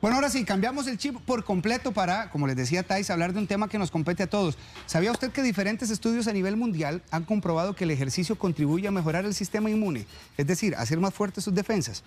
Bueno, ahora sí, cambiamos el chip por completo para, como les decía Thais, hablar de un tema que nos compete a todos. ¿Sabía usted que diferentes estudios a nivel mundial han comprobado que el ejercicio contribuye a mejorar el sistema inmune? Es decir, hacer más fuertes sus defensas.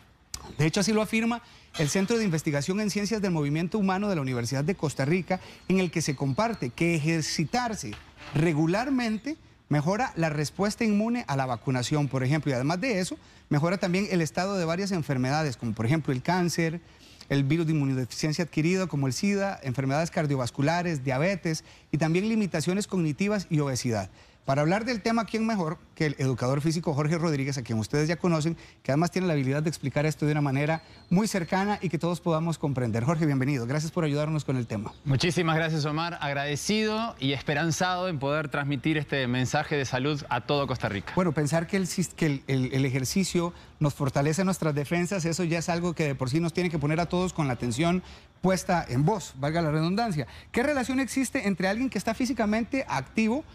De hecho, así lo afirma el Centro de Investigación en Ciencias del Movimiento Humano de la Universidad de Costa Rica, en el que se comparte que ejercitarse regularmente mejora la respuesta inmune a la vacunación, por ejemplo, y además de eso, mejora también el estado de varias enfermedades, como por ejemplo el cáncer, el virus de inmunodeficiencia adquirido como el SIDA, enfermedades cardiovasculares, diabetes y también limitaciones cognitivas y obesidad. Para hablar del tema, ¿quién mejor que el educador físico Jorge Rodríguez, a quien ustedes ya conocen, que además tiene la habilidad de explicar esto de una manera muy cercana y que todos podamos comprender? Jorge, bienvenido. Gracias por ayudarnos con el tema. Muchísimas gracias, Omar. Agradecido y esperanzado en poder transmitir este mensaje de salud a todo Costa Rica. Bueno, pensar que el, ejercicio nos fortalece nuestras defensas, eso ya es algo que de por sí nos tiene que poner a todos con la atención puesta en voz, valga la redundancia. ¿Qué relación existe entre alguien que está físicamente activo,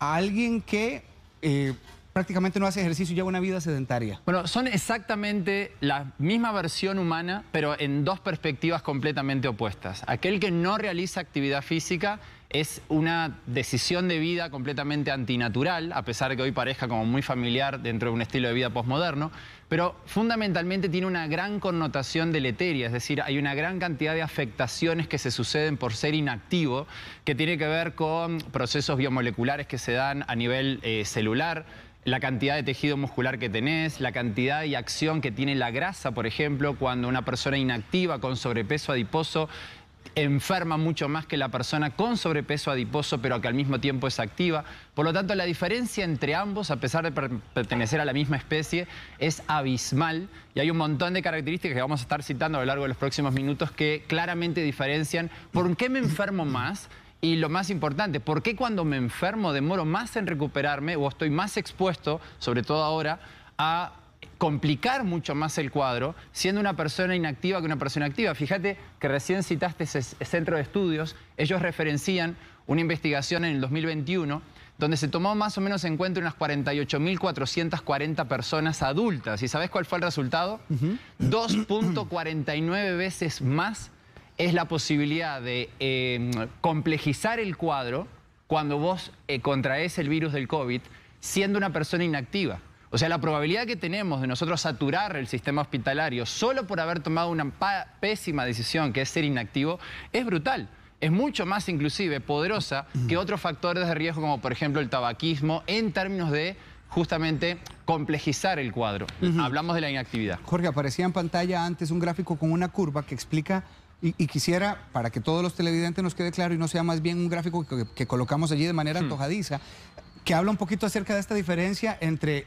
alguien que eh, prácticamente no hace ejercicio y lleva una vida sedentaria. Bueno, son exactamente la misma versión humana, pero en dos perspectivas completamente opuestas. Aquel que no realiza actividad física es una decisión de vida completamente antinatural, a pesar de que hoy parezca como muy familiar dentro de un estilo de vida posmoderno, pero fundamentalmente tiene una gran connotación deleteria, es decir, hay una gran cantidad de afectaciones que se suceden por ser inactivo, que tiene que ver con procesos biomoleculares que se dan a nivel eh, celular, la cantidad de tejido muscular que tenés, la cantidad y acción que tiene la grasa, por ejemplo, cuando una persona inactiva con sobrepeso adiposo enferma mucho más que la persona con sobrepeso adiposo, pero que al mismo tiempo es activa. Por lo tanto, la diferencia entre ambos, a pesar de pertenecer a la misma especie, es abismal y hay un montón de características que vamos a estar citando a lo largo de los próximos minutos que claramente diferencian por qué me enfermo más y lo más importante, ¿por qué cuando me enfermo demoro más en recuperarme o estoy más expuesto, sobre todo ahora, a complicar mucho más el cuadro siendo una persona inactiva que una persona activa. Fíjate que recién citaste ese centro de estudios, ellos referencian una investigación en el 2021 donde se tomó más o menos en cuenta unas 48.440 personas adultas. ¿Y sabes cuál fue el resultado? 2.49 veces más es la posibilidad de em, complejizar el cuadro cuando vos eh, contraes el virus del COVID siendo una persona inactiva. O sea, la probabilidad que tenemos de nosotros saturar el sistema hospitalario solo por haber tomado una pésima decisión, que es ser inactivo, es brutal es mucho más inclusive poderosa que otros factores de riesgo como por ejemplo el tabaquismo en términos de justamente complejizar el cuadro. Hablamos de la inactividad. Jorge, aparecía en pantalla antes un gráfico con una curva que explica y, quisiera, para que todos los televidentes nos quede claro y no sea más bien un gráfico que, colocamos allí de manera hmm. antojadiza, que habla un poquito acerca de esta diferencia entre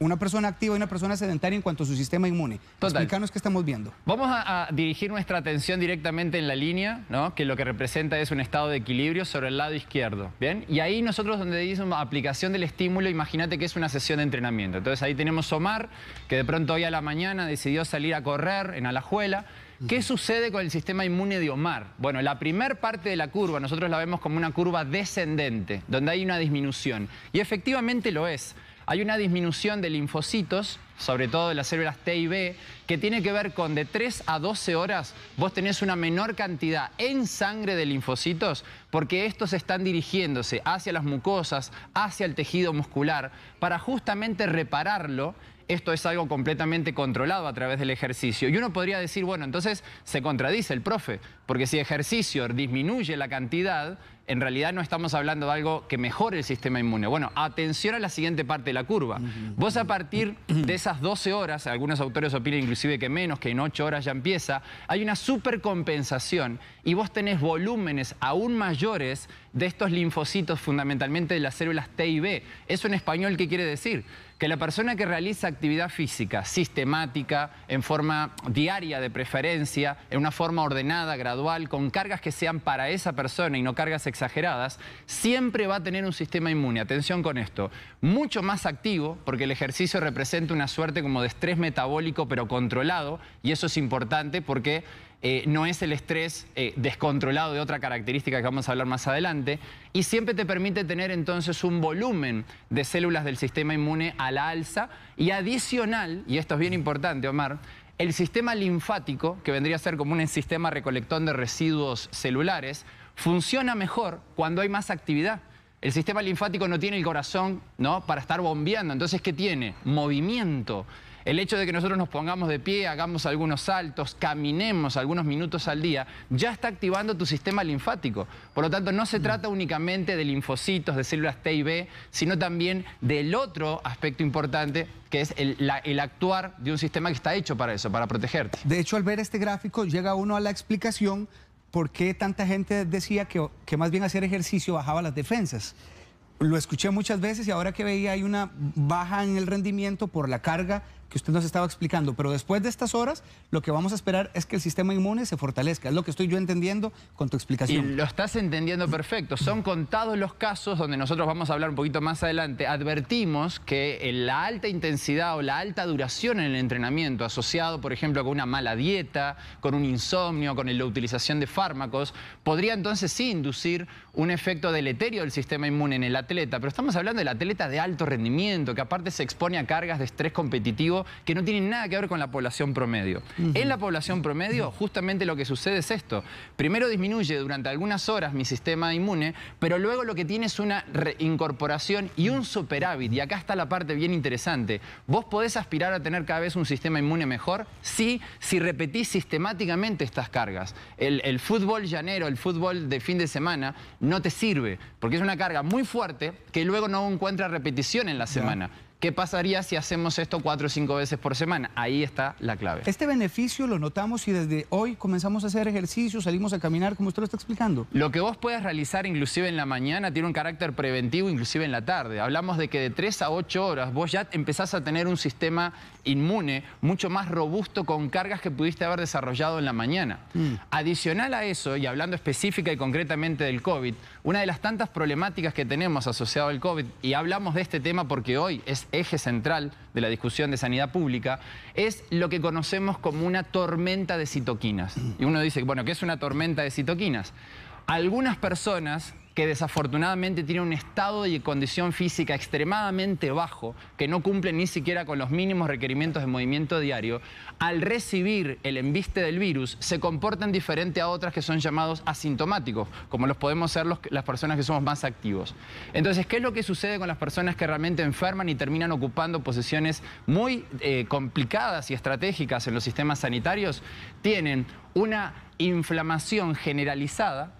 una persona activa y una persona sedentaria en cuanto a su sistema inmune. Explícanos qué estamos viendo. Vamos a, dirigir nuestra atención directamente en la línea, ¿no? que lo que representa es un estado de equilibrio sobre el lado izquierdo. ¿bien? Y ahí nosotros donde una aplicación del estímulo, imagínate que es una sesión de entrenamiento. Entonces ahí tenemos Omar, que de pronto hoy a la mañana decidió salir a correr en Alajuela. ¿Qué sucede con el sistema inmune de Omar? Bueno, la primer parte de la curva, nosotros la vemos como una curva descendente, donde hay una disminución. Y efectivamente lo es. Hay una disminución de linfocitos, sobre todo de las células T y B, que tiene que ver con de 3 a 12 horas vos tenés una menor cantidad en sangre de linfocitos porque estos están dirigiéndose hacia las mucosas, hacia el tejido muscular, para justamente repararlo esto es algo completamente controlado a través del ejercicio. Y uno podría decir, bueno, entonces se contradice el profe, porque si ejercicio disminuye la cantidad, en realidad no estamos hablando de algo que mejore el sistema inmune. Bueno, atención a la siguiente parte de la curva. Vos a partir de esas 12 horas, algunos autores opinan inclusive que menos, que en 8 horas ya empieza, hay una supercompensación y vos tenés volúmenes aún mayores de estos linfocitos, fundamentalmente de las células T y B. ¿Eso en español qué quiere decir? que la persona que realiza actividad física sistemática, en forma diaria de preferencia, en una forma ordenada, gradual, con cargas que sean para esa persona y no cargas exageradas, siempre va a tener un sistema inmune, atención con esto, mucho más activo, porque el ejercicio representa una suerte como de estrés metabólico pero controlado, y eso es importante porque eh, no es el estrés eh, descontrolado de otra característica que vamos a hablar más adelante, y siempre te permite tener entonces un volumen de células del sistema inmune a la alza y adicional, y esto es bien importante Omar, el sistema linfático, que vendría a ser como un sistema recolectón de residuos celulares, funciona mejor cuando hay más actividad. El sistema linfático no tiene el corazón ¿no? para estar bombeando, entonces ¿qué tiene? Movimiento. El hecho de que nosotros nos pongamos de pie, hagamos algunos saltos, caminemos algunos minutos al día, ya está activando tu sistema linfático. Por lo tanto, no se mm. trata únicamente de linfocitos, de células T y B, sino también del otro aspecto importante, que es el, actuar de un sistema que está hecho para eso, para protegerte. De hecho, al ver este gráfico, llega uno a la explicación por qué tanta gente decía que, que más bien hacer ejercicio bajaba las defensas lo escuché muchas veces y ahora que veía hay una baja en el rendimiento por la carga que usted nos estaba explicando, pero después de estas horas lo que vamos a esperar es que el sistema inmune se fortalezca, es lo que estoy yo entendiendo con tu explicación. lo estás entendiendo perfecto, son contados los casos donde nosotros vamos a hablar un poquito más adelante, advertimos que eh, la alta intensidad o la alta duración en el entrenamiento asociado, por ejemplo, con una mala dieta, con un insomnio, con la utilización de fármacos, podría entonces sí inducir un efecto deleterio del sistema inmune en el atleta, pero estamos hablando del atleta de alto rendimiento, que aparte se expone a cargas de estrés competitivo que no tienen nada que ver con la población promedio. En la población promedio, justamente lo que sucede es esto. Primero disminuye durante algunas horas mi sistema inmune, pero luego lo que tiene es una reincorporación y un superávit. Y acá está la parte bien interesante. ¿Vos podés aspirar a tener cada vez un sistema inmune mejor? Sí, si repetís sistemáticamente estas cargas. el fútbol llanero, el fútbol de fin de semana, no te sirve, porque es una carga muy fuerte que luego no encuentra repetición en la semana. ¿Qué pasaría si hacemos esto cuatro o cinco veces por semana? Ahí está la clave. Este beneficio lo notamos y desde hoy comenzamos a hacer ejercicio, salimos a caminar, como usted lo está explicando. Lo que vos puedes realizar inclusive en la mañana tiene un carácter preventivo inclusive en la tarde. Hablamos de que de 3 a 8 horas vos ya empezás a tener un sistema inmune, mucho más robusto con cargas que pudiste haber desarrollado en la mañana. Mm. Adicional a eso, y hablando específica y concretamente del COVID, una de las tantas problemáticas que tenemos asociado al COVID, y hablamos de este tema porque hoy es eje central de la discusión de sanidad pública, es lo que conocemos como una tormenta de citoquinas. Y uno dice, bueno, ¿qué es una tormenta de citoquinas? Algunas personas que desafortunadamente tiene un estado y condición física extremadamente bajo, que no cumple ni siquiera con los mínimos requerimientos de movimiento diario, al recibir el embiste del virus se comportan diferente a otras que son llamados asintomáticos, como los podemos ser las personas que somos más activos. Entonces, ¿qué es lo que sucede con las personas que realmente enferman y terminan ocupando posiciones muy eh, complicadas y estratégicas en los sistemas sanitarios? Tienen una inflamación generalizada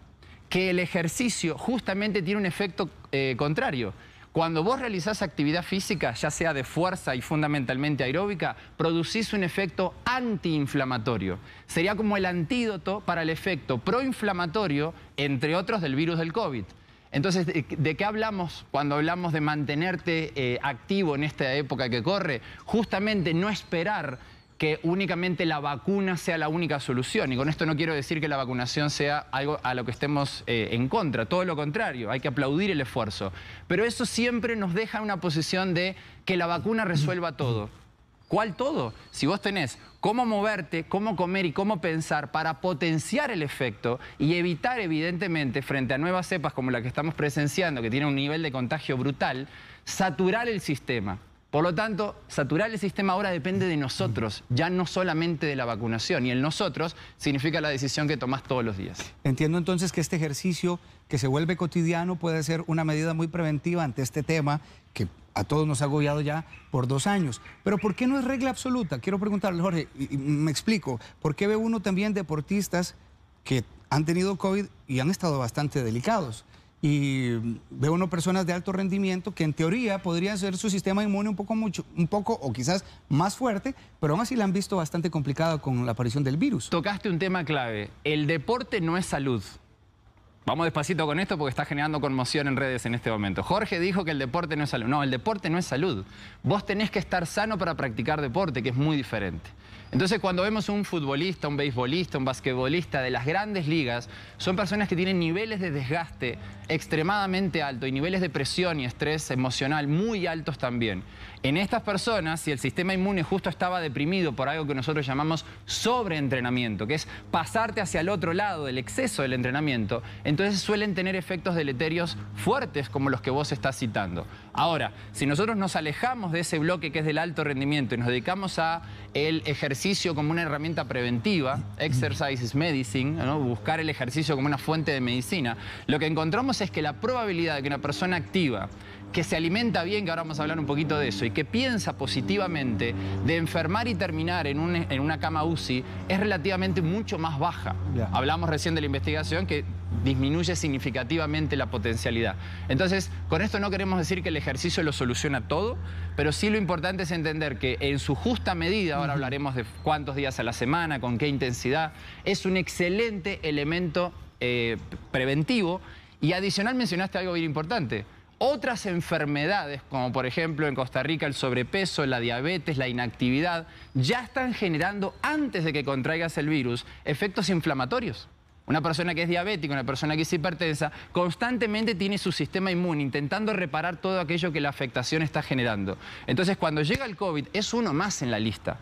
que el ejercicio justamente tiene un efecto eh, contrario. Cuando vos realizás actividad física, ya sea de fuerza y fundamentalmente aeróbica, producís un efecto antiinflamatorio. Sería como el antídoto para el efecto proinflamatorio, entre otros, del virus del COVID. Entonces, ¿de qué hablamos cuando hablamos de mantenerte eh, activo en esta época que corre? Justamente no esperar que únicamente la vacuna sea la única solución. Y con esto no quiero decir que la vacunación sea algo a lo que estemos eh, en contra, todo lo contrario, hay que aplaudir el esfuerzo. Pero eso siempre nos deja en una posición de que la vacuna resuelva todo. ¿Cuál todo? Si vos tenés cómo moverte, cómo comer y cómo pensar para potenciar el efecto y evitar, evidentemente, frente a nuevas cepas como la que estamos presenciando, que tiene un nivel de contagio brutal, saturar el sistema. Por lo tanto, saturar el sistema ahora depende de nosotros, ya no solamente de la vacunación. Y el nosotros significa la decisión que tomás todos los días. Entiendo entonces que este ejercicio que se vuelve cotidiano puede ser una medida muy preventiva ante este tema que a todos nos ha agobiado ya por dos años. Pero ¿por qué no es regla absoluta? Quiero preguntarle, Jorge, y, me explico, ¿por qué ve uno también deportistas que han tenido COVID y han estado bastante delicados? y veo uno personas de alto rendimiento que en teoría podría ser su sistema inmune un poco mucho, un poco o quizás más fuerte, pero aún así la han visto bastante complicada con la aparición del virus. Tocaste un tema clave. El deporte no es salud. Vamos despacito con esto porque está generando conmoción en redes en este momento. Jorge dijo que el deporte no es salud. No, el deporte no es salud. Vos tenés que estar sano para practicar deporte, que es muy diferente. Entonces cuando vemos un futbolista, un beisbolista, un basquetbolista de las grandes ligas, son personas que tienen niveles de desgaste extremadamente alto y niveles de presión y estrés emocional muy altos también. En estas personas, si el sistema inmune justo estaba deprimido por algo que nosotros llamamos sobreentrenamiento, que es pasarte hacia el otro lado del exceso del entrenamiento, entonces suelen tener efectos deleterios fuertes como los que vos estás citando. Ahora, si nosotros nos alejamos de ese bloque que es del alto rendimiento y nos dedicamos a el ejercicio como una herramienta preventiva, exercise is medicine, buscar el ejercicio como una fuente de medicina, lo que encontramos es que la probabilidad de que una persona activa que se alimenta bien, que ahora vamos a hablar un poquito de eso, y que piensa positivamente de enfermar y terminar en, una cama UCI, es relativamente mucho más baja. Hablamos recién de la investigación que disminuye significativamente la potencialidad. Entonces, con esto no queremos decir que el ejercicio lo soluciona todo, pero sí lo importante es entender que en su justa medida, ahora hablaremos de cuántos días a la semana, con qué intensidad, es un excelente elemento eh, preventivo. Y adicional mencionaste algo bien importante, otras enfermedades, como por ejemplo en Costa Rica el sobrepeso, la diabetes, la inactividad, ya están generando, antes de que contraigas el virus, efectos inflamatorios. Una persona que es diabética, una persona que es hipertensa, constantemente tiene su sistema inmune intentando reparar todo aquello que la afectación está generando. Entonces, cuando llega el COVID, es uno más en la lista.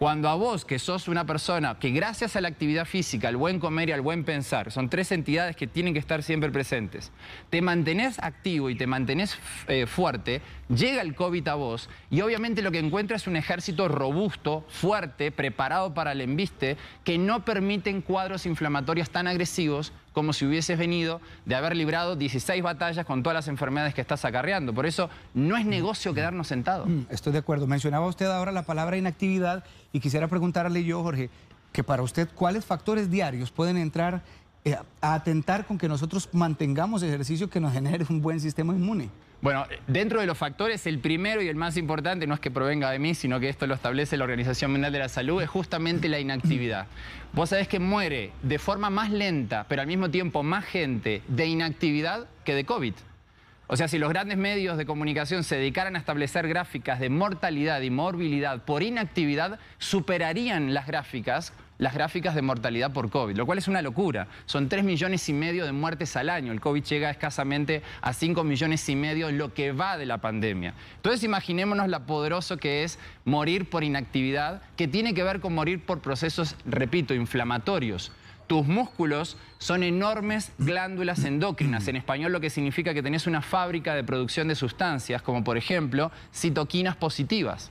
Cuando a vos, que sos una persona que gracias a la actividad física, al buen comer y al buen pensar, son tres entidades que tienen que estar siempre presentes, te mantenés activo y te mantenés eh, fuerte, llega el COVID a vos y obviamente lo que encuentra es un ejército robusto, fuerte, preparado para el embiste, que no permiten cuadros inflamatorios tan agresivos como si hubieses venido de haber librado 16 batallas con todas las enfermedades que estás acarreando. Por eso no es negocio quedarnos sentados. Mm, estoy de acuerdo. Mencionaba usted ahora la palabra inactividad y quisiera preguntarle yo, Jorge, que para usted, ¿cuáles factores diarios pueden entrar eh, a atentar con que nosotros mantengamos ejercicio que nos genere un buen sistema inmune? Bueno, eh, dentro de los factores, el primero y el más importante, no es que provenga de mí, sino que esto lo establece la Organización Mundial de la Salud, es justamente la inactividad. Vos sabés que muere de forma más lenta, pero al mismo tiempo más gente de inactividad que de COVID. O sea, si los grandes medios de comunicación se dedicaran a establecer gráficas de mortalidad y morbilidad por inactividad, superarían las gráficas las gráficas de mortalidad por COVID, lo cual es una locura. Son 3 millones y medio de muertes al año. El COVID llega escasamente a 5 millones y medio lo que va de la pandemia. Entonces imaginémonos lo poderoso que es morir por inactividad, que tiene que ver con morir por procesos, repito, inflamatorios tus músculos son enormes glándulas endócrinas. En español lo que significa que tenés una fábrica de producción de sustancias, como por ejemplo citoquinas positivas.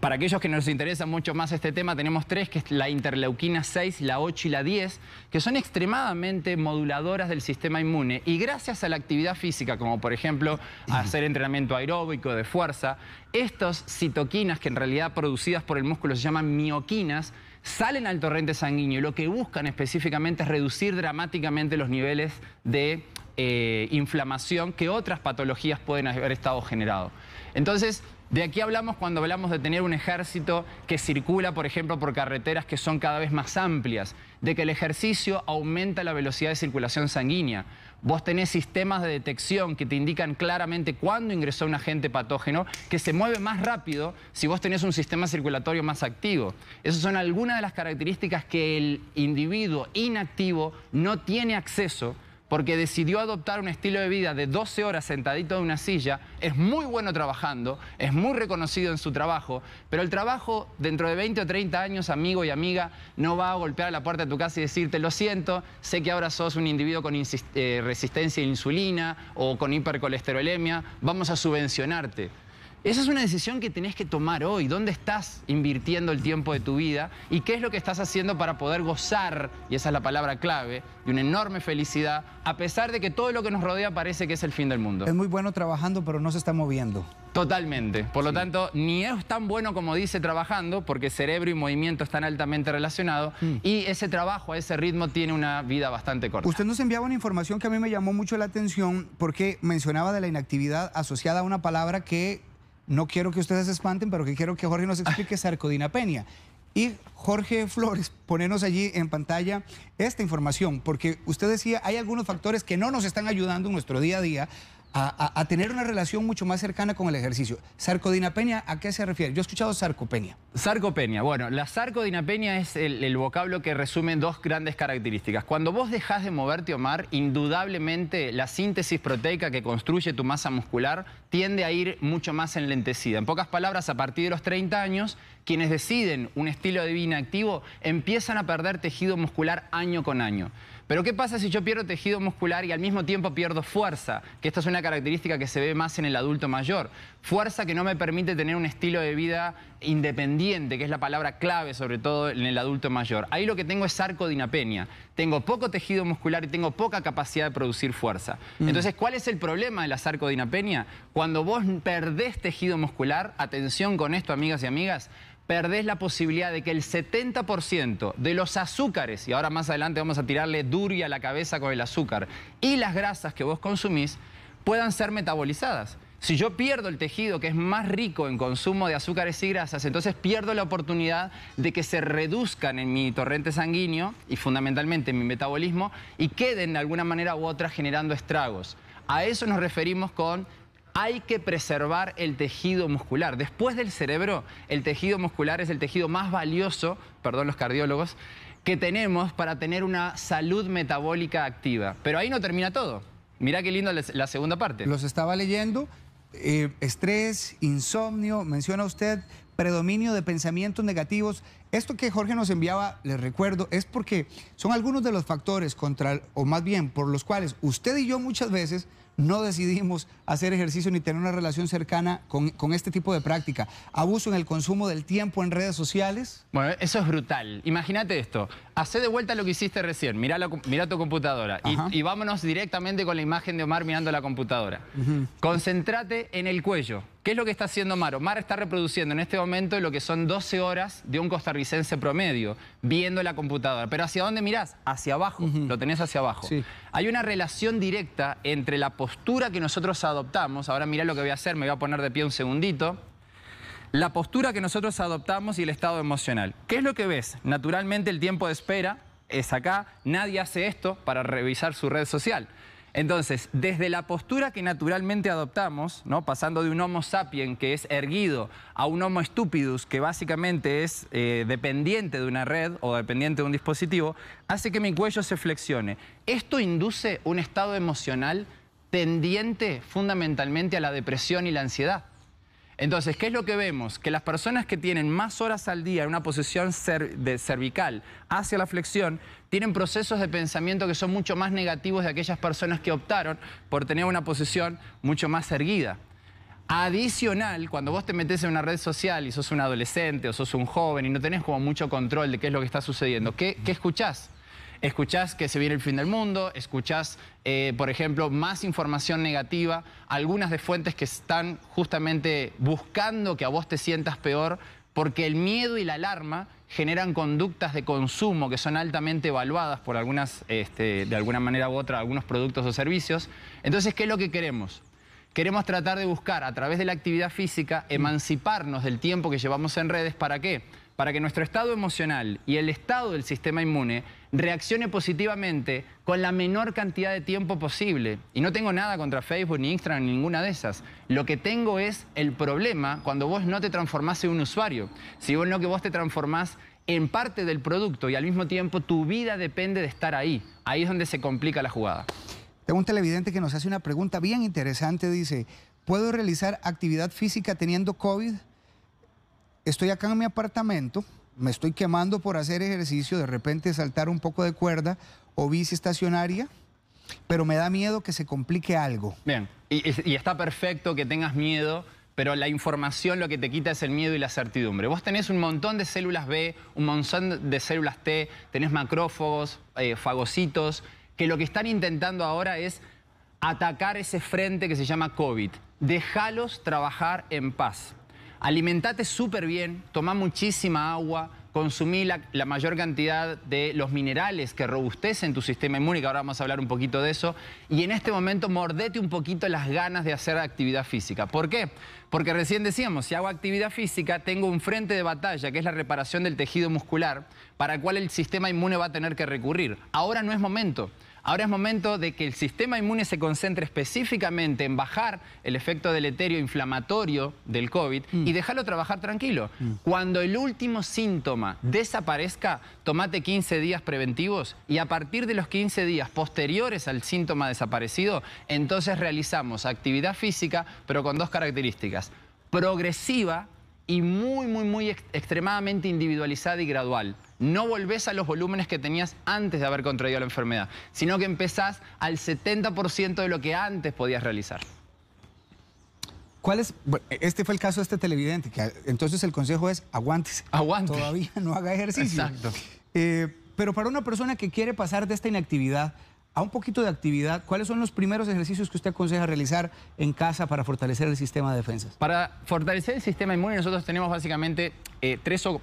Para aquellos que nos interesa mucho más este tema, tenemos tres, que es la interleuquina 6, la 8 y la 10, que son extremadamente moduladoras del sistema inmune. Y gracias a la actividad física, como por ejemplo hacer entrenamiento aeróbico de fuerza, estas citoquinas, que en realidad producidas por el músculo se llaman mioquinas, salen al torrente sanguíneo y lo que buscan específicamente es reducir dramáticamente los niveles de eh, inflamación que otras patologías pueden haber estado generado. Entonces, de aquí hablamos cuando hablamos de tener un ejército que circula, por ejemplo, por carreteras que son cada vez más amplias, de que el ejercicio aumenta la velocidad de circulación sanguínea. Vos tenés sistemas de detección que te indican claramente cuándo ingresó un agente patógeno, que se mueve más rápido si vos tenés un sistema circulatorio más activo. Esas son algunas de las características que el individuo inactivo no tiene acceso porque decidió adoptar un estilo de vida de 12 horas sentadito en una silla, es muy bueno trabajando, es muy reconocido en su trabajo, pero el trabajo dentro de 20 o 30 años, amigo y amiga, no va a golpear a la puerta de tu casa y decirte, lo siento, sé que ahora sos un individuo con eh, resistencia a insulina o con hipercolesterolemia, vamos a subvencionarte. Esa es una decisión que tenés que tomar hoy. ¿Dónde estás invirtiendo el tiempo de tu vida? ¿Y qué es lo que estás haciendo para poder gozar, y esa es la palabra clave, de una enorme felicidad, a pesar de que todo lo que nos rodea parece que es el fin del mundo? Es muy bueno trabajando, pero no se está moviendo. Totalmente. Por lo tanto, ni es tan bueno como dice trabajando, porque cerebro y movimiento están altamente relacionados, mm. y ese trabajo a ese ritmo tiene una vida bastante corta. Usted nos enviaba una información que a mí me llamó mucho la atención, porque mencionaba de la inactividad asociada a una palabra que no quiero que ustedes se espanten, pero que quiero que Jorge nos explique ah. sarcodina Peña. Y Jorge Flores, ponernos allí en pantalla esta información, porque usted decía, hay algunos factores que no nos están ayudando en nuestro día a día a, tener una relación mucho más cercana con el ejercicio. Sarcodinapenia, ¿a qué se refiere? Yo he escuchado sarcopenia. Sarcopenia, bueno, la sarcodinapenia es el, vocablo que resume dos grandes características. Cuando vos dejás de moverte, Omar, indudablemente la síntesis proteica que construye tu masa muscular tiende a ir mucho más enlentecida. En pocas palabras, a partir de los 30 años, quienes deciden un estilo de vida inactivo empiezan a perder tejido muscular año con año. Pero ¿qué pasa si yo pierdo tejido muscular y al mismo tiempo pierdo fuerza? Que esta es una característica que se ve más en el adulto mayor. Fuerza que no me permite tener un estilo de vida independiente, que es la palabra clave sobre todo en el adulto mayor. Ahí lo que tengo es sarcodinapenia. Tengo poco tejido muscular y tengo poca capacidad de producir fuerza. Mm. Entonces, ¿cuál es el problema de la sarcodinapenia? Cuando vos perdés tejido muscular, atención con esto, amigas y amigas, perdés la posibilidad de que el 70% de los azúcares, y ahora más adelante vamos a tirarle duria a la cabeza con el azúcar, y las grasas que vos consumís puedan ser metabolizadas. Si yo pierdo el tejido que es más rico en consumo de azúcares y grasas, entonces pierdo la oportunidad de que se reduzcan en mi torrente sanguíneo y fundamentalmente en mi metabolismo y queden de alguna manera u otra generando estragos. A eso nos referimos con hay que preservar el tejido muscular. Después del cerebro, el tejido muscular es el tejido más valioso, perdón los cardiólogos, que tenemos para tener una salud metabólica activa. Pero ahí no termina todo. Mirá qué lindo la segunda parte. Los estaba leyendo. Eh, estrés, insomnio, menciona usted, predominio de pensamientos negativos. Esto que Jorge nos enviaba, les recuerdo, es porque son algunos de los factores contra, o más bien por los cuales usted y yo muchas veces no decidimos hacer ejercicio ni tener una relación cercana con, este tipo de práctica. Abuso en el consumo del tiempo en redes sociales. Bueno, eso es brutal. Imagínate esto. Hacé de vuelta lo que hiciste recién. Mira tu computadora. Y, vámonos directamente con la imagen de Omar mirando la computadora. Concéntrate en el cuello. ¿Qué es lo que está haciendo Maro? Mar está reproduciendo en este momento lo que son 12 horas de un costarricense promedio, viendo la computadora. Pero ¿hacia dónde mirás? Hacia abajo, lo tenés hacia abajo. Hay una relación directa entre la postura que nosotros adoptamos, ahora mirá lo que voy a hacer, me voy a poner de pie un segundito, la postura que nosotros adoptamos y el estado emocional. ¿Qué es lo que ves? Naturalmente el tiempo de espera es acá, nadie hace esto para revisar su red social. Entonces, desde la postura que naturalmente adoptamos, pasando de un homo sapien que es erguido a un homo stupidus que básicamente es eh, dependiente de una red o dependiente de un dispositivo, hace que mi cuello se flexione. Esto induce un estado emocional tendiente fundamentalmente a la depresión y la ansiedad. Entonces, ¿qué es lo que vemos? Que las personas que tienen más horas al día en una posición de cervical hacia la flexión, tienen procesos de pensamiento que son mucho más negativos de aquellas personas que optaron por tener una posición mucho más erguida. Adicional, cuando vos te metes en una red social y sos un adolescente o sos un joven y no tenés como mucho control de qué es lo que está sucediendo, ¿qué, qué escuchás? escuchás que se viene el fin del mundo, escuchás, eh, por ejemplo, más información negativa, algunas de fuentes que están justamente buscando que a vos te sientas peor, porque el miedo y la alarma generan conductas de consumo que son altamente evaluadas por algunas, este, de alguna manera u otra, algunos productos o servicios. Entonces, ¿qué es lo que queremos? Queremos tratar de buscar a través de la actividad física mm. emanciparnos del tiempo que llevamos en redes. ¿Para qué? para que nuestro estado emocional y el estado del sistema inmune reaccione positivamente con la menor cantidad de tiempo posible. Y no tengo nada contra Facebook ni Instagram ni ninguna de esas. Lo que tengo es el problema cuando vos no te transformás en un usuario, Si vos no que vos te transformás en parte del producto y al mismo tiempo tu vida depende de estar ahí. Ahí es donde se complica la jugada. Tengo un televidente que nos hace una pregunta bien interesante, dice, ¿puedo realizar actividad física teniendo COVID? estoy acá en mi apartamento, me estoy quemando por hacer ejercicio, de repente saltar un poco de cuerda o bici estacionaria, pero me da miedo que se complique algo. Bien, y, está perfecto que tengas miedo pero la información lo que te quita es el miedo y la certidumbre. Vos tenés un montón de células B, un montón de células T, tenés macrófagos, eh, fagocitos, que lo que están intentando ahora es atacar ese frente que se llama COVID. Déjalos trabajar en paz alimentate súper bien, toma muchísima agua, consumí la, mayor cantidad de los minerales que robustecen tu sistema inmune, que ahora vamos a hablar un poquito de eso, y en este momento mordete un poquito las ganas de hacer actividad física. ¿Por qué? Porque recién decíamos, si hago actividad física, tengo un frente de batalla, que es la reparación del tejido muscular, para el cual el sistema inmune va a tener que recurrir. Ahora no es momento. Ahora es momento de que el sistema inmune se concentre específicamente en bajar el efecto deleterio inflamatorio del COVID mm. y dejarlo trabajar tranquilo. Mm. Cuando el último síntoma desaparezca, tomate 15 días preventivos y a partir de los 15 días posteriores al síntoma desaparecido, entonces realizamos actividad física, pero con dos características. Progresiva, y muy, muy, muy extremadamente individualizada y gradual. No volvés a los volúmenes que tenías antes de haber contraído la enfermedad, sino que empezás al 70% de lo que antes podías realizar. ¿Cuál es? E-, este fue el caso de este televidente, entonces el consejo es aguantes. Aguante. Todavía no haga ejercicio. Exacto. Eh, pero para una persona que quiere pasar de esta inactividad a un poquito de actividad, ¿cuáles son los primeros ejercicios que usted aconseja realizar en casa para fortalecer el sistema de defensas? Para fortalecer el sistema inmune nosotros tenemos básicamente eh, tres o,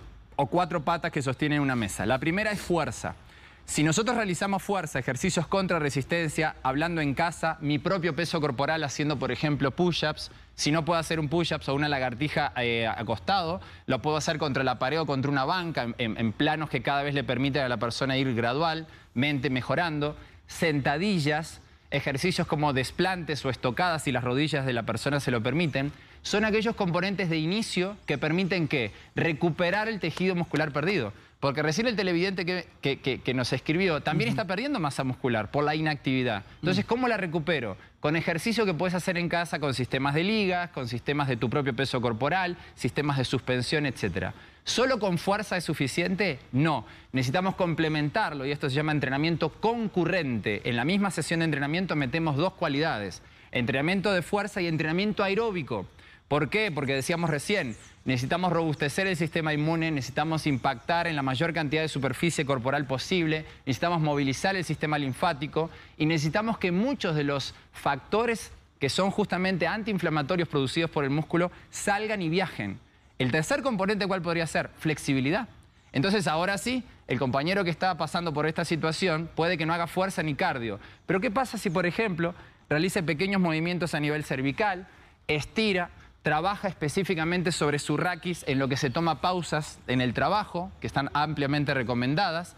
cuatro patas que sostienen una mesa. La primera es fuerza. Si nosotros realizamos fuerza, ejercicios contra resistencia, hablando en casa, mi propio peso corporal haciendo, por ejemplo, push-ups, si no puedo hacer un push-ups o una lagartija eh, acostado, lo puedo hacer contra la pared o contra una banca, en, en, planos que cada vez le permiten a la persona ir gradualmente mejorando sentadillas, ejercicios como desplantes o estocadas si las rodillas de la persona se lo permiten, son aquellos componentes de inicio que permiten que recuperar el tejido muscular perdido. Porque recién el televidente que, nos escribió también está perdiendo masa muscular por la inactividad. Entonces, mm. ¿cómo la recupero? Con ejercicio que puedes hacer en casa, con sistemas de ligas, con sistemas de tu propio peso corporal, sistemas de suspensión, etc. ¿Solo con fuerza es suficiente? No. Necesitamos complementarlo y esto se llama entrenamiento concurrente. En la misma sesión de entrenamiento metemos dos cualidades, entrenamiento de fuerza y entrenamiento aeróbico. ¿Por qué? Porque decíamos recién, necesitamos robustecer el sistema inmune, necesitamos impactar en la mayor cantidad de superficie corporal posible, necesitamos movilizar el sistema linfático y necesitamos que muchos de los factores que son justamente antiinflamatorios producidos por el músculo salgan y viajen. El tercer componente, ¿cuál podría ser? Flexibilidad. Entonces, ahora sí, el compañero que está pasando por esta situación puede que no haga fuerza ni cardio. Pero ¿qué pasa si, por ejemplo, realice pequeños movimientos a nivel cervical, estira, trabaja específicamente sobre su raquis en lo que se toma pausas en el trabajo, que están ampliamente recomendadas,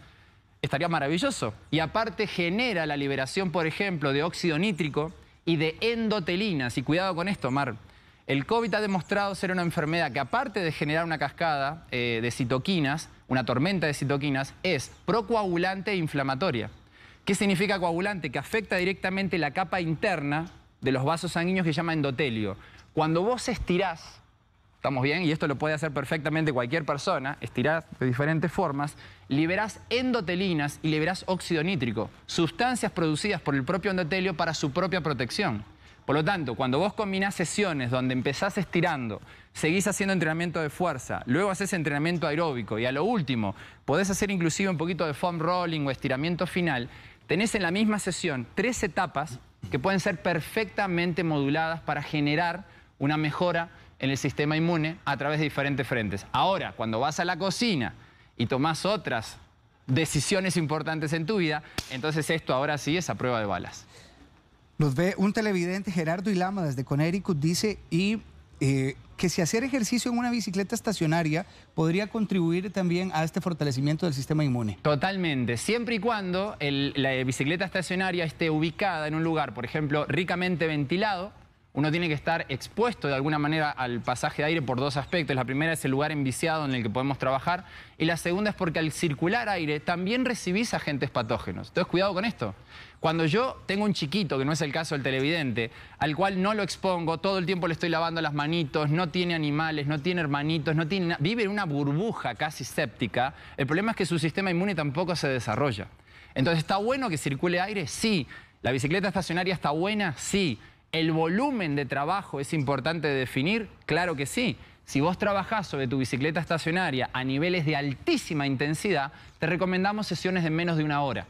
estaría maravilloso. Y aparte genera la liberación, por ejemplo, de óxido nítrico y de endotelinas. Y cuidado con esto, Mar. El COVID ha demostrado ser una enfermedad que aparte de generar una cascada eh, de citoquinas, una tormenta de citoquinas, es procoagulante e inflamatoria. ¿Qué significa coagulante? Que afecta directamente la capa interna de los vasos sanguíneos que se llama endotelio. Cuando vos estirás, ¿estamos bien? Y esto lo puede hacer perfectamente cualquier persona, estirás de diferentes formas, liberás endotelinas y liberás óxido nítrico, sustancias producidas por el propio endotelio para su propia protección. Por lo tanto, cuando vos combinás sesiones donde empezás estirando, seguís haciendo entrenamiento de fuerza, luego haces entrenamiento aeróbico y a lo último podés hacer inclusive un poquito de foam rolling o estiramiento final, tenés en la misma sesión tres etapas que pueden ser perfectamente moduladas para generar una mejora en el sistema inmune a través de diferentes frentes. Ahora, cuando vas a la cocina y tomas otras decisiones importantes en tu vida, entonces esto ahora sí es a prueba de balas. Nos ve un televidente, Gerardo Ilama, desde Connecticut, dice, y eh, que si hacer ejercicio en una bicicleta estacionaria podría contribuir también a este fortalecimiento del sistema inmune. Totalmente, siempre y cuando la bicicleta estacionaria esté ubicada en un lugar, por ejemplo, ricamente ventilado, uno tiene que estar expuesto de alguna manera al pasaje de aire por dos aspectos. La primera es el lugar enviciado en el que podemos trabajar y la segunda es porque al circular aire también recibís agentes patógenos. Entonces, cuidado con esto. Cuando yo tengo un chiquito, que no es el caso del televidente, al cual no lo expongo, todo el tiempo le estoy lavando las manitos, no tiene animales, no tiene hermanitos, no tiene vive en una burbuja casi séptica, el problema es que su sistema inmune tampoco se desarrolla. Entonces, ¿está bueno que circule aire? Sí. ¿La bicicleta estacionaria está buena? Sí. ¿El volumen de trabajo es importante definir? Claro que sí. Si vos trabajás sobre tu bicicleta estacionaria a niveles de altísima intensidad, te recomendamos sesiones de menos de una hora.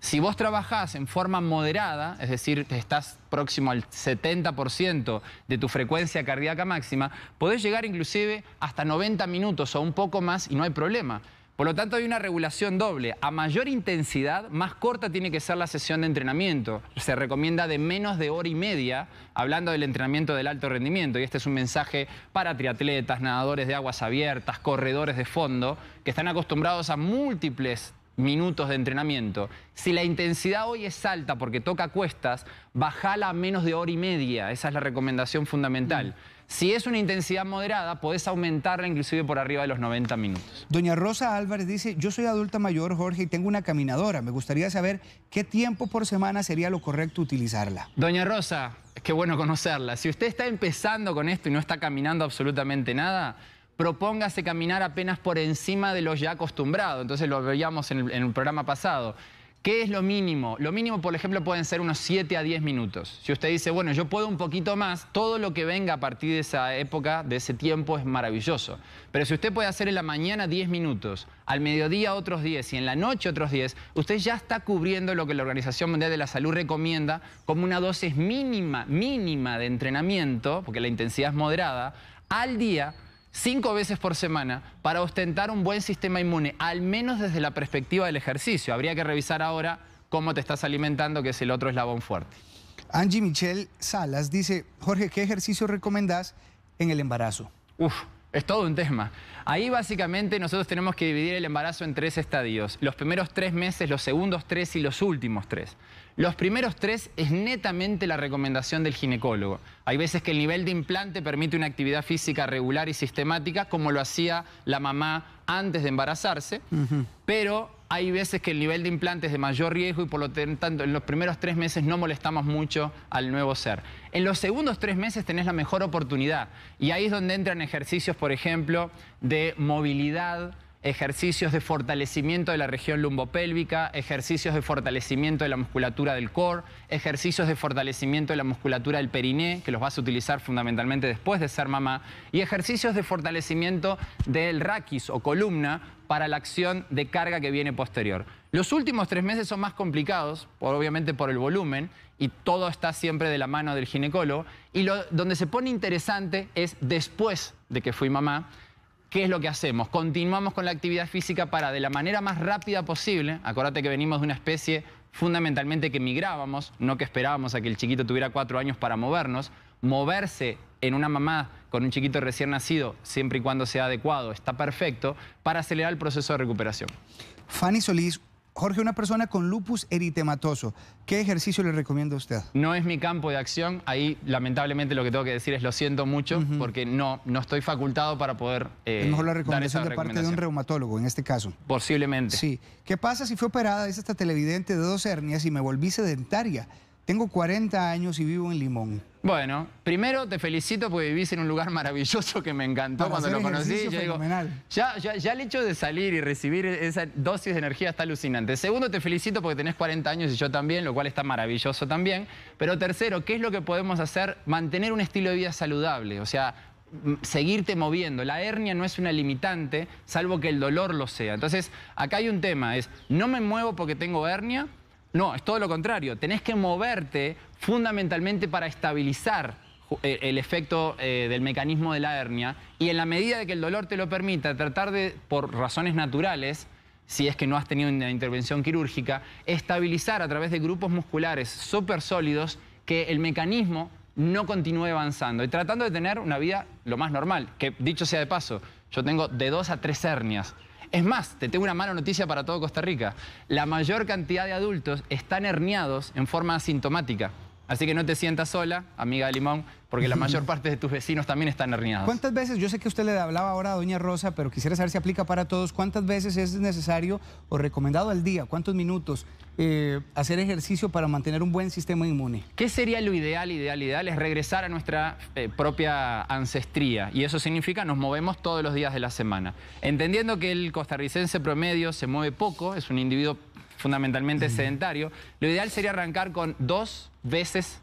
Si vos trabajás en forma moderada, es decir, estás próximo al 70% de tu frecuencia cardíaca máxima, podés llegar inclusive hasta 90 minutos o un poco más y no hay problema. Por lo tanto, hay una regulación doble. A mayor intensidad, más corta tiene que ser la sesión de entrenamiento. Se recomienda de menos de hora y media, hablando del entrenamiento del alto rendimiento. Y este es un mensaje para triatletas, nadadores de aguas abiertas, corredores de fondo, que están acostumbrados a múltiples minutos de entrenamiento. Si la intensidad hoy es alta porque toca cuestas, bajala a menos de hora y media. Esa es la recomendación fundamental. Mm. Si es una intensidad moderada, podés aumentarla inclusive por arriba de los 90 minutos. Doña Rosa Álvarez dice, yo soy adulta mayor, Jorge, y tengo una caminadora. Me gustaría saber qué tiempo por semana sería lo correcto utilizarla. Doña Rosa, qué bueno conocerla. Si usted está empezando con esto y no está caminando absolutamente nada, propóngase caminar apenas por encima de lo ya acostumbrado. Entonces lo veíamos en el, en el programa pasado. ¿Qué es lo mínimo? Lo mínimo, por ejemplo, pueden ser unos 7 a 10 minutos. Si usted dice, bueno, yo puedo un poquito más, todo lo que venga a partir de esa época, de ese tiempo, es maravilloso. Pero si usted puede hacer en la mañana 10 minutos, al mediodía otros 10 y en la noche otros 10, usted ya está cubriendo lo que la Organización Mundial de la Salud recomienda como una dosis mínima, mínima de entrenamiento, porque la intensidad es moderada, al día cinco veces por semana para ostentar un buen sistema inmune, al menos desde la perspectiva del ejercicio. Habría que revisar ahora cómo te estás alimentando, que es el otro eslabón fuerte. Angie Michelle Salas dice, Jorge, ¿qué ejercicio recomendás en el embarazo? Uf, es todo un tema. Ahí básicamente nosotros tenemos que dividir el embarazo en tres estadios. Los primeros tres meses, los segundos tres y los últimos tres. Los primeros tres es netamente la recomendación del ginecólogo. Hay veces que el nivel de implante permite una actividad física regular y sistemática, como lo hacía la mamá antes de embarazarse, pero hay veces que el nivel de implante es de mayor riesgo y por lo tanto en los primeros tres meses no molestamos mucho al nuevo ser. En los segundos tres meses tenés la mejor oportunidad y ahí es donde entran ejercicios, por ejemplo, de movilidad, ejercicios de fortalecimiento de la región lumbopélvica, ejercicios de fortalecimiento de la musculatura del core, ejercicios de fortalecimiento de la musculatura del periné, que los vas a utilizar fundamentalmente después de ser mamá, y ejercicios de fortalecimiento del raquis o columna para la acción de carga que viene posterior. Los últimos tres meses son más complicados, obviamente por el volumen, y todo está siempre de la mano del ginecólogo, y lo, donde se pone interesante es después de que fui mamá, ¿qué es lo que hacemos? Continuamos con la actividad física para de la manera más rápida posible, acuérdate que venimos de una especie fundamentalmente que migrábamos, no que esperábamos a que el chiquito tuviera cuatro años para movernos, moverse en una mamá con un chiquito recién nacido, siempre y cuando sea adecuado, está perfecto para acelerar el proceso de recuperación. Fanny Solís, Jorge, una persona con lupus eritematoso, ¿qué ejercicio le recomienda a usted? No es mi campo de acción, ahí lamentablemente lo que tengo que decir es lo siento mucho, porque no, no estoy facultado para poder eh, Es mejor la recomendación de parte de un reumatólogo en este caso. Posiblemente. Sí. ¿Qué pasa si fue operada, es esta televidente, de dos hernias y me volví sedentaria? Tengo 40 años y vivo en Limón. Bueno, primero te felicito porque vivís en un lugar maravilloso que me encantó cuando lo conocí. ya, ya, ya, el hecho de salir y recibir esa dosis de energía está alucinante. Segundo, te felicito porque tenés 40 años y yo también, lo cual está maravilloso también. Pero tercero, ¿qué es lo que podemos hacer? Mantener un estilo de vida saludable. O sea, seguirte moviendo. La hernia no es una limitante, salvo que el dolor lo sea. Entonces, acá hay un tema, es no me muevo porque tengo hernia, no, es todo lo contrario. Tenés que moverte fundamentalmente para estabilizar eh, el efecto eh, del mecanismo de la hernia y en la medida de que el dolor te lo permita, tratar de, por razones naturales, si es que no has tenido una intervención quirúrgica, estabilizar a través de grupos musculares súper sólidos que el mecanismo no continúe avanzando y tratando de tener una vida lo más normal, que dicho sea de paso, yo tengo de dos a tres hernias. Es más, te tengo una mala noticia para todo Costa Rica. La mayor cantidad de adultos están herniados en forma asintomática. Así que no te sientas sola, amiga de limón, porque la mayor parte de tus vecinos también están herniados. ¿Cuántas veces, yo sé que usted le hablaba ahora a doña Rosa, pero quisiera saber si aplica para todos, cuántas veces es necesario o recomendado al día, cuántos minutos, eh, hacer ejercicio para mantener un buen sistema inmune? ¿Qué sería lo ideal, ideal, ideal? Es regresar a nuestra eh, propia ancestría, y eso significa nos movemos todos los días de la semana. Entendiendo que el costarricense promedio se mueve poco, es un individuo fundamentalmente sedentario, lo ideal sería arrancar con dos veces,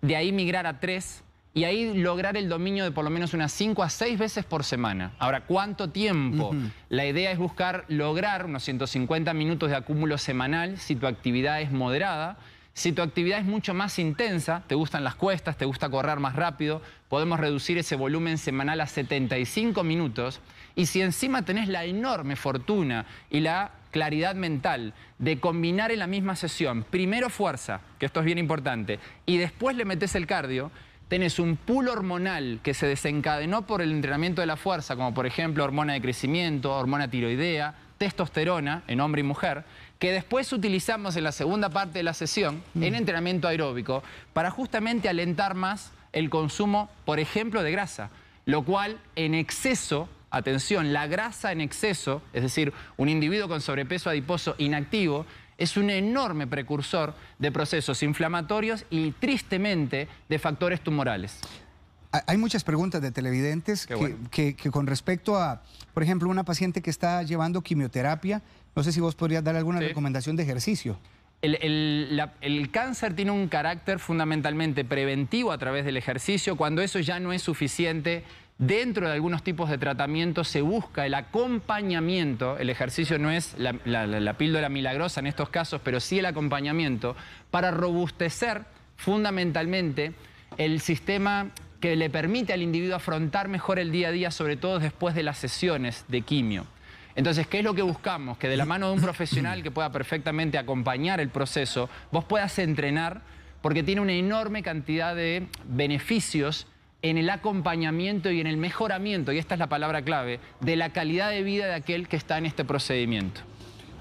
de ahí migrar a tres y ahí lograr el dominio de por lo menos unas cinco a seis veces por semana. Ahora, ¿cuánto tiempo? La idea es buscar lograr unos 150 minutos de acúmulo semanal si tu actividad es moderada. Si tu actividad es mucho más intensa, te gustan las cuestas, te gusta correr más rápido, podemos reducir ese volumen semanal a 75 minutos. Y si encima tenés la enorme fortuna y la claridad mental de combinar en la misma sesión, primero fuerza, que esto es bien importante, y después le metes el cardio, tenés un pulo hormonal que se desencadenó por el entrenamiento de la fuerza, como por ejemplo hormona de crecimiento, hormona tiroidea, testosterona en hombre y mujer, que después utilizamos en la segunda parte de la sesión, en mm. entrenamiento aeróbico, para justamente alentar más el consumo, por ejemplo, de grasa, lo cual en exceso atención, la grasa en exceso, es decir, un individuo con sobrepeso adiposo inactivo, es un enorme precursor de procesos inflamatorios y tristemente de factores tumorales. Hay muchas preguntas de televidentes que, con respecto a, por ejemplo, una paciente que está llevando quimioterapia, no sé si vos podrías dar alguna recomendación de ejercicio. el, cáncer tiene un carácter fundamentalmente preventivo a través del ejercicio. Cuando eso ya no es suficiente, Dentro de algunos tipos de tratamiento se busca el acompañamiento, el ejercicio no es la, píldora milagrosa en estos casos, pero sí el acompañamiento, para robustecer fundamentalmente el sistema que le permite al individuo afrontar mejor el día a día, sobre todo después de las sesiones de quimio. Entonces, ¿qué es lo que buscamos? Que de la mano de un profesional que pueda perfectamente acompañar el proceso, vos puedas entrenar porque tiene una enorme cantidad de beneficios en el acompañamiento y en el mejoramiento, y esta es la palabra clave, de la calidad de vida de aquel que está en este procedimiento.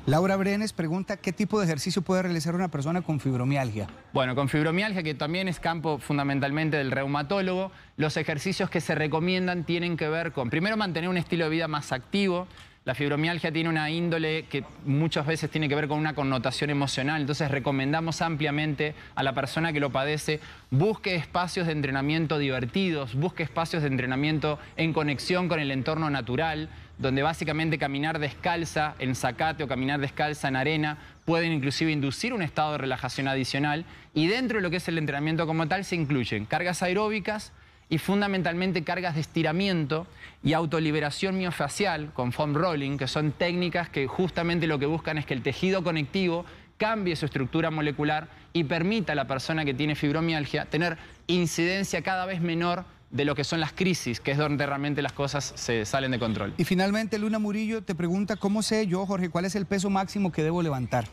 Laura Brenes pregunta, ¿qué tipo de ejercicio puede realizar una persona con fibromialgia? Bueno, con fibromialgia, que también es campo fundamentalmente del reumatólogo, los ejercicios que se recomiendan tienen que ver con, primero, mantener un estilo de vida más activo, la fibromialgia tiene una índole que muchas veces tiene que ver con una connotación emocional, entonces recomendamos ampliamente a la persona que lo padece, busque espacios de entrenamiento divertidos, busque espacios de entrenamiento en conexión con el entorno natural, donde básicamente caminar descalza en zacate o caminar descalza en arena pueden inclusive inducir un estado de relajación adicional y dentro de lo que es el entrenamiento como tal se incluyen cargas aeróbicas, y fundamentalmente cargas de estiramiento y autoliberación miofacial con foam rolling, que son técnicas que justamente lo que buscan es que el tejido conectivo cambie su estructura molecular y permita a la persona que tiene fibromialgia tener incidencia cada vez menor de lo que son las crisis, que es donde realmente las cosas se salen de control. Y finalmente, Luna Murillo te pregunta, ¿cómo sé yo, Jorge, cuál es el peso máximo que debo levantar?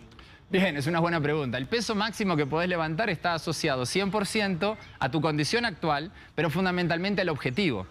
Bien, es una buena pregunta. El peso máximo que podés levantar está asociado 100% a tu condición actual, pero fundamentalmente al objetivo.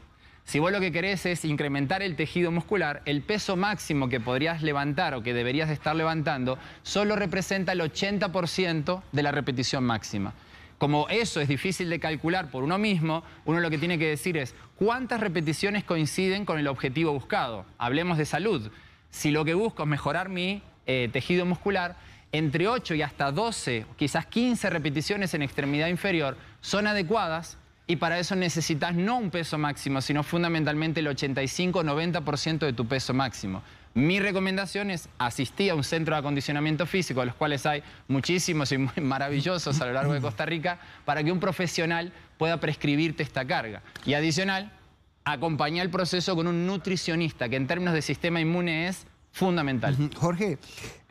Si vos lo que querés es incrementar el tejido muscular, el peso máximo que podrías levantar o que deberías estar levantando solo representa el 80% de la repetición máxima. Como eso es difícil de calcular por uno mismo, uno lo que tiene que decir es cuántas repeticiones coinciden con el objetivo buscado. Hablemos de salud. Si lo que busco es mejorar mi eh, tejido muscular, entre 8 y hasta 12, quizás 15 repeticiones en extremidad inferior son adecuadas y para eso necesitas no un peso máximo, sino fundamentalmente el 85-90% de tu peso máximo. Mi recomendación es asistir a un centro de acondicionamiento físico, de los cuales hay muchísimos y maravillosos a lo largo de Costa Rica, para que un profesional pueda prescribirte esta carga. Y adicional, acompañar el proceso con un nutricionista, que en términos de sistema inmune es fundamental. Jorge,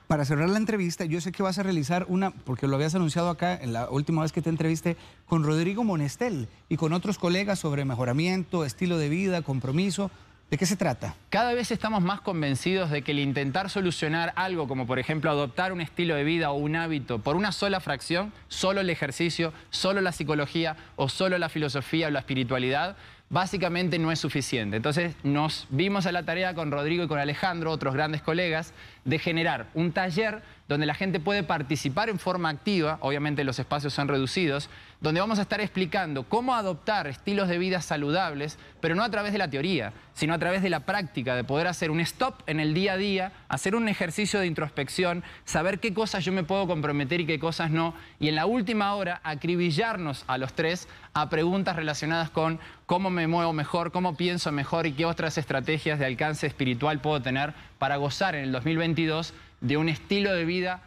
para cerrar la entrevista, yo sé que vas a realizar una, porque lo habías anunciado acá en la última vez que te entrevisté, con Rodrigo Monestel y con otros colegas sobre mejoramiento, estilo de vida, compromiso. ¿De qué se trata? Cada vez estamos más convencidos de que el intentar solucionar algo, como por ejemplo adoptar un estilo de vida o un hábito por una sola fracción, solo el ejercicio, solo la psicología o solo la filosofía o la espiritualidad, básicamente no es suficiente. Entonces nos vimos a la tarea con Rodrigo y con Alejandro, otros grandes colegas, de generar un taller donde la gente puede participar en forma activa, obviamente los espacios son reducidos, donde vamos a estar explicando cómo adoptar estilos de vida saludables, pero no a través de la teoría, sino a través de la práctica, de poder hacer un stop en el día a día, hacer un ejercicio de introspección, saber qué cosas yo me puedo comprometer y qué cosas no, y en la última hora acribillarnos a los tres a preguntas relacionadas con cómo me muevo mejor, cómo pienso mejor y qué otras estrategias de alcance espiritual puedo tener para gozar en el 2022 de un estilo de vida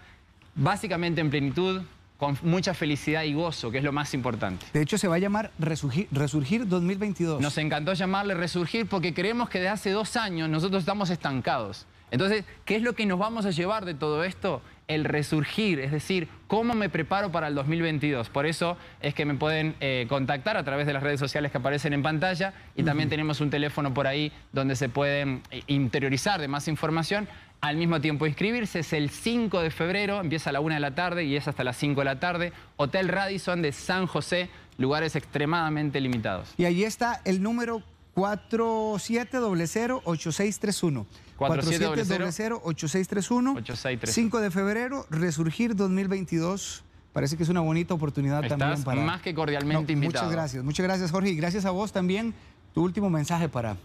básicamente en plenitud, con mucha felicidad y gozo, que es lo más importante. De hecho, se va a llamar Resurgir, 2022. Nos encantó llamarle Resurgir porque creemos que desde hace dos años nosotros estamos estancados. Entonces, ¿qué es lo que nos vamos a llevar de todo esto? el resurgir, es decir, cómo me preparo para el 2022. Por eso es que me pueden eh, contactar a través de las redes sociales que aparecen en pantalla y también tenemos un teléfono por ahí donde se pueden eh, interiorizar de más información. Al mismo tiempo inscribirse es el 5 de febrero, empieza a la 1 de la tarde y es hasta las 5 de la tarde. Hotel Radisson de San José, lugares extremadamente limitados. Y ahí está el número 47008631. 470-8631. 5 de febrero, Resurgir 2022. Parece que es una bonita oportunidad también para... más que cordialmente invitado. Muchas gracias, muchas gracias Jorge y gracias a vos también. Tu último mensaje para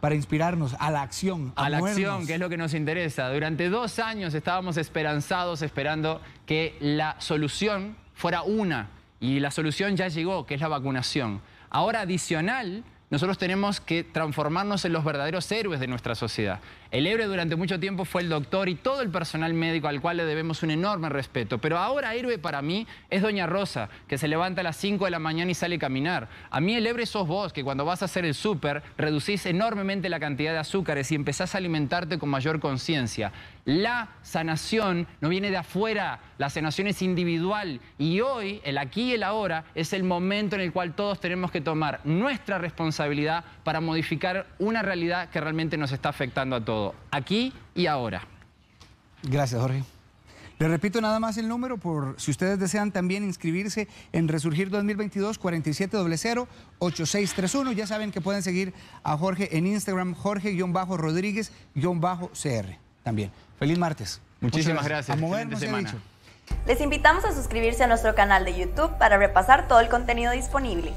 para inspirarnos a la acción. A, la acción, que es lo que nos interesa. Durante dos años estábamos esperanzados, esperando que la solución fuera una. Y la solución ya llegó, que es la vacunación. Ahora adicional nosotros tenemos que transformarnos en los verdaderos héroes de nuestra sociedad. El héroe durante mucho tiempo fue el doctor y todo el personal médico al cual le debemos un enorme respeto. Pero ahora héroe para mí es Doña Rosa, que se levanta a las 5 de la mañana y sale a caminar. A mí el héroe sos vos, que cuando vas a hacer el súper reducís enormemente la cantidad de azúcares y empezás a alimentarte con mayor conciencia. La sanación no viene de afuera, la sanación es individual y hoy, el aquí y el ahora, es el momento en el cual todos tenemos que tomar nuestra responsabilidad para modificar una realidad que realmente nos está afectando a todos, aquí y ahora. Gracias, Jorge. Le repito nada más el número por si ustedes desean también inscribirse en Resurgir 2022 4700 8631. Ya saben que pueden seguir a Jorge en Instagram, Jorge-Rodríguez-CR también. Feliz martes. Muchísimas gracias. semana. Les invitamos a suscribirse a nuestro canal de YouTube para repasar todo el contenido disponible.